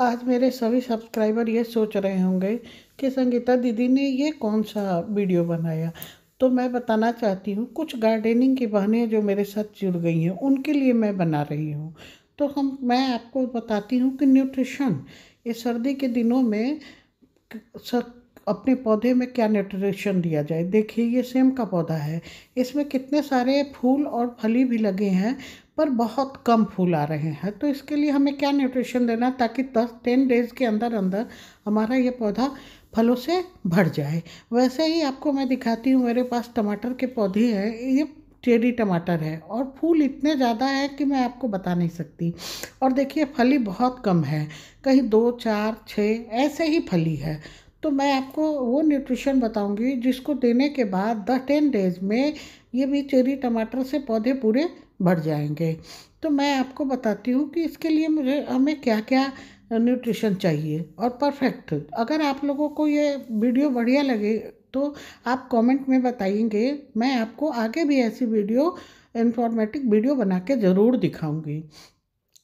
आज मेरे सभी सब्सक्राइबर ये सोच रहे होंगे कि संगीता दीदी ने ये कौन सा वीडियो बनाया तो मैं बताना चाहती हूँ कुछ गार्डनिंग की बहनें जो मेरे साथ जुड़ गई हैं उनके लिए मैं बना रही हूँ तो हम मैं आपको बताती हूँ कि न्यूट्रिशन ये सर्दी के दिनों में अपने पौधे में क्या न्यूट्रिशन दिया जाए देखिए ये सेम का पौधा है इसमें कितने सारे फूल और फली भी लगे हैं पर बहुत कम फूल आ रहे हैं तो इसके लिए हमें क्या न्यूट्रिशन देना ताकि दस टेन डेज़ के अंदर अंदर हमारा ये पौधा फलों से भर जाए वैसे ही आपको मैं दिखाती हूँ मेरे पास टमाटर के पौधे हैं ये चेरी टमाटर है और फूल इतने ज़्यादा है कि मैं आपको बता नहीं सकती और देखिए फली बहुत कम है कहीं दो चार छः ऐसे ही फली है तो मैं आपको वो न्यूट्रिशन बताऊंगी जिसको देने के बाद दस टेन डेज में ये भी चेरी टमाटर से पौधे पूरे भर जाएंगे तो मैं आपको बताती हूँ कि इसके लिए मुझे हमें क्या क्या न्यूट्रिशन चाहिए और परफेक्ट अगर आप लोगों को ये वीडियो बढ़िया लगे तो आप कमेंट में बताएंगे मैं आपको आगे भी ऐसी वीडियो इन्फॉर्मेटिव वीडियो बना के ज़रूर दिखाऊंगी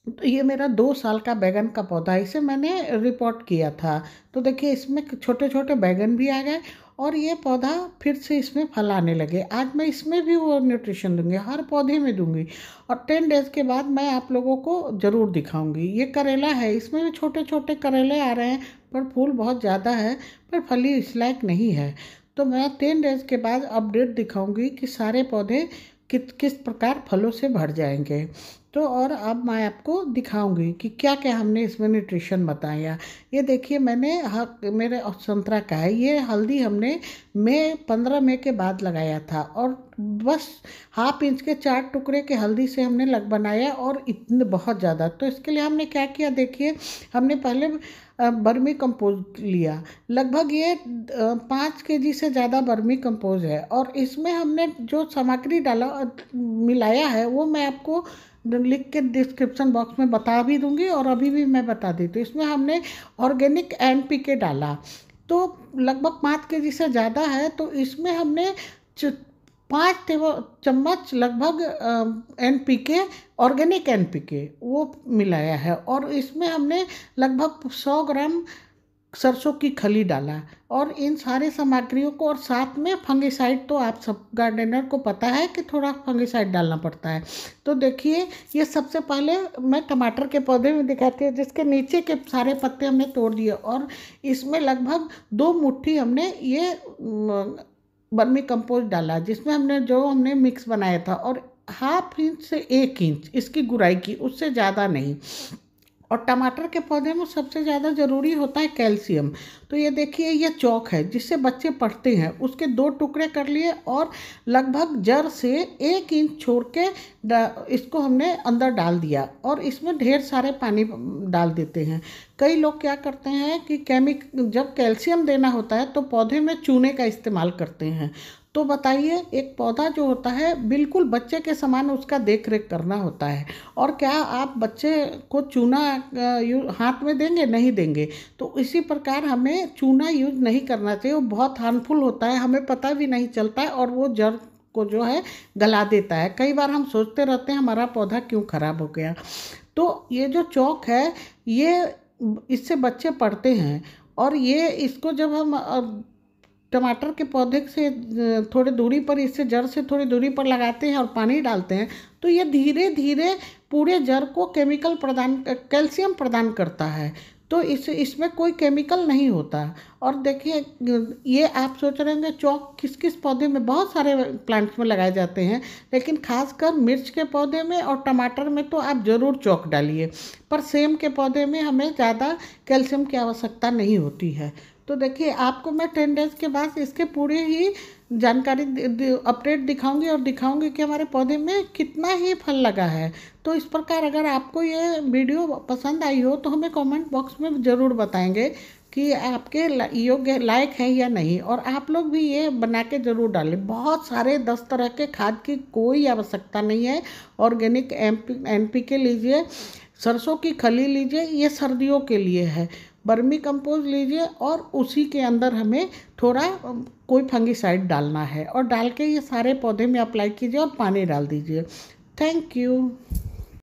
तो ये मेरा दो साल का बैगन का पौधा इसे मैंने रिपोर्ट किया था तो देखिए इसमें छोटे छोटे बैगन भी आ गए और ये पौधा फिर से इसमें फल आने लगे आज मैं इसमें भी वो न्यूट्रिशन दूंगी हर पौधे में दूंगी और टेन डेज़ के बाद मैं आप लोगों को ज़रूर दिखाऊंगी ये करेला है इसमें भी छोटे छोटे करेले आ रहे हैं पर फूल बहुत ज़्यादा है पर फली इस लायक नहीं है तो मैं टेन डेज़ के बाद अपडेट दिखाऊँगी कि सारे पौधे कि किस प्रकार फलों से भर जाएंगे तो और अब मैं आपको दिखाऊंगी कि क्या क्या हमने इसमें न्यूट्रिशन बताया ये देखिए मैंने हक मेरे संतरा का है ये हल्दी हमने मैं पंद्रह मई के बाद लगाया था और बस हाफ इंच के चार टुकड़े के हल्दी से हमने लग बनाया और इतने बहुत ज़्यादा तो इसके लिए हमने क्या किया देखिए हमने पहले बर्मी कंपोज लिया लगभग ये पाँच के जी से ज़्यादा बर्मी कंपोज है और इसमें हमने जो सामग्री डाला मिलाया है वो मैं आपको लिख के डिस्क्रिप्शन बॉक्स में बता भी दूंगी और अभी भी मैं बता देती हूँ इसमें हमने ऑर्गेनिक एन पी के डाला तो लगभग पाँच के जी से ज़्यादा है तो इसमें हमने पाँच टेबल चम्मच लगभग N P K organic N P K वो मिलाया है और इसमें हमने लगभग सौ ग्राम सरसों की खली डाला और इन सारे सामग्रियों को और साथ में फंगिसाइड तो आप सब गार्डनर को पता है कि थोड़ा फंगिसाइड डालना पड़ता है तो देखिए ये सबसे पहले मैं टमाटर के पौधे में दिखाती हूँ जिसके नीचे के सारे पत्ते हमने तोड़ दिए और इसमें लगभग दो मुट्ठी हमने ये बर्मी कंपोस्ट डाला जिसमें हमने जो हमने मिक्स बनाया था और हाफ इंच से एक इंच इसकी गुराई की उससे ज़्यादा नहीं और टमाटर के पौधे में सबसे ज़्यादा ज़रूरी होता है कैल्शियम तो ये देखिए ये चौक है जिससे बच्चे पढ़ते हैं उसके दो टुकड़े कर लिए और लगभग जड़ से एक इंच छोड़ के इसको हमने अंदर डाल दिया और इसमें ढेर सारे पानी डाल देते हैं कई लोग क्या करते हैं कि केमिक जब कैल्शियम देना होता है तो पौधे में चूने का इस्तेमाल करते हैं तो बताइए एक पौधा जो होता है बिल्कुल बच्चे के समान उसका देख रेख करना होता है और क्या आप बच्चे को चूना हाथ में देंगे नहीं देंगे तो इसी प्रकार हमें चूना यूज नहीं करना चाहिए वो बहुत हार्मफुल होता है हमें पता भी नहीं चलता है और वो जड़ को जो है गला देता है कई बार हम सोचते रहते हैं हमारा पौधा क्यों खराब हो गया तो ये जो चौक है ये इससे बच्चे पढ़ते हैं और ये इसको जब हम टमाटर के पौधे से थोड़ी दूरी पर इससे जड़ से थोड़ी दूरी पर लगाते हैं और पानी डालते हैं तो ये धीरे धीरे पूरे जड़ को केमिकल प्रदान कैल्शियम प्रदान करता है तो इस इसमें कोई केमिकल नहीं होता और देखिए ये आप सोच रहे होंगे चौक किस किस पौधे में बहुत सारे प्लांट्स में लगाए जाते हैं लेकिन खासकर मिर्च के पौधे में और टमाटर में तो आप ज़रूर चौक डालिए पर सेम के पौधे में हमें ज़्यादा कैल्शियम की आवश्यकता नहीं होती है तो देखिए आपको मैं टेन डेज़ के बाद इसके पूरे ही जानकारी अपडेट दिखाऊंगी और दिखाऊंगी कि हमारे पौधे में कितना ही फल लगा है तो इस प्रकार अगर आपको ये वीडियो पसंद आई हो तो हमें कमेंट बॉक्स में ज़रूर बताएंगे कि आपके योग्य लायक है या नहीं और आप लोग भी ये बना के ज़रूर डालें बहुत सारे दस तरह के खाद की कोई आवश्यकता नहीं है ऑर्गेनिक एम एन पी के लीजिए सरसों की खली लीजिए ये सर्दियों के लिए है बर्मी कंपोज लीजिए और उसी के अंदर हमें थोड़ा कोई फंगीसाइड डालना है और डाल के ये सारे पौधे में अप्लाई कीजिए और पानी डाल दीजिए थैंक यू